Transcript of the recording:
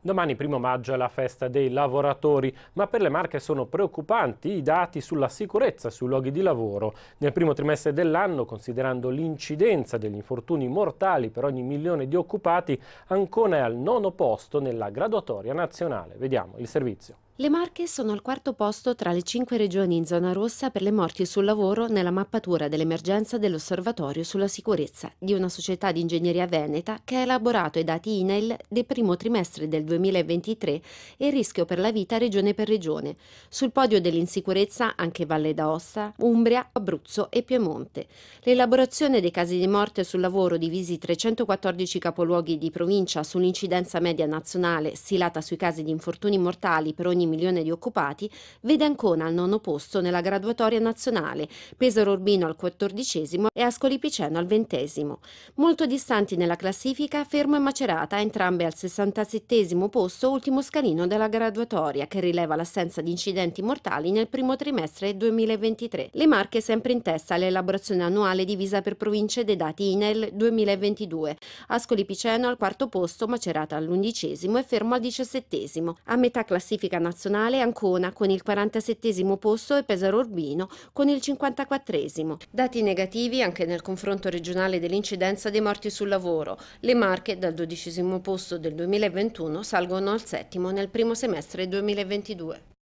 Domani, primo maggio, è la festa dei lavoratori, ma per le marche sono preoccupanti i dati sulla sicurezza sui luoghi di lavoro. Nel primo trimestre dell'anno, considerando l'incidenza degli infortuni mortali per ogni milione di occupati, Ancona è al nono posto nella graduatoria nazionale. Vediamo il servizio. Le Marche sono al quarto posto tra le cinque regioni in zona rossa per le morti sul lavoro nella mappatura dell'emergenza dell'Osservatorio sulla sicurezza di una società di ingegneria veneta che ha elaborato i dati INAIL del primo trimestre del 2023 e il rischio per la vita regione per regione. Sul podio dell'insicurezza anche Valle d'Aosta, Umbria, Abruzzo e Piemonte. L'elaborazione dei casi di morte sul lavoro divisi 314 capoluoghi di provincia sull'incidenza media nazionale stilata sui casi di infortuni mortali per ogni milione di occupati, vede Ancona al nono posto nella graduatoria nazionale, Pesaro Urbino al quattordicesimo e Ascoli Piceno al ventesimo. Molto distanti nella classifica, Fermo e Macerata, entrambe al 67 posto, ultimo scalino della graduatoria, che rileva l'assenza di incidenti mortali nel primo trimestre 2023. Le Marche sempre in testa all'elaborazione annuale divisa per province dei dati INEL 2022. Ascoli Piceno al quarto posto, Macerata all'undicesimo e Fermo al diciassettesimo. A metà classifica nazionale nazionale Ancona con il 47 posto e Pesaro Urbino con il 54 Dati negativi anche nel confronto regionale dell'incidenza dei morti sul lavoro. Le Marche dal 12 posto del 2021 salgono al settimo nel primo semestre 2022.